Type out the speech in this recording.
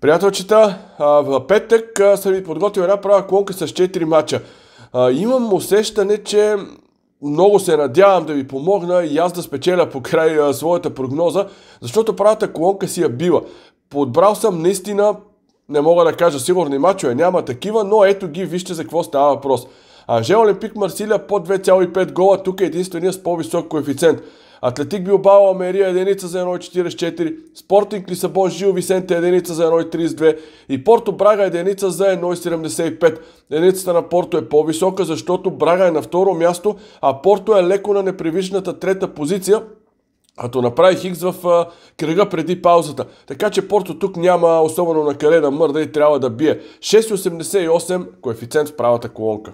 Приятелчета, в петък съм ви подготвил една права колонка с 4 мача. Имам усещане, че много се надявам да ви помогна и аз да спечеля по край своята прогноза, защото правата колонка си я била. Подбрал съм наистина, не мога да кажа сигурни мачове, няма такива, но ето ги, вижте за какво става въпрос. Анже Олимпик Марсилия по 2,5 гола, тук е единствения с по-висок коефициент. Атлетик Билбао Америя единица за 1,44, Спортинг Лисабон Жил Висенте единица за 1,32 и Порто Брага единица за 1,75. Единицата на Порто е по-висока, защото Брага е на второ място, а Порто е леко на непривичната трета позиция, като направи Хикс в а, кръга преди паузата. Така че Порто тук няма особено на къде да мърда и трябва да бие. 6,88 коефициент в правата колонка.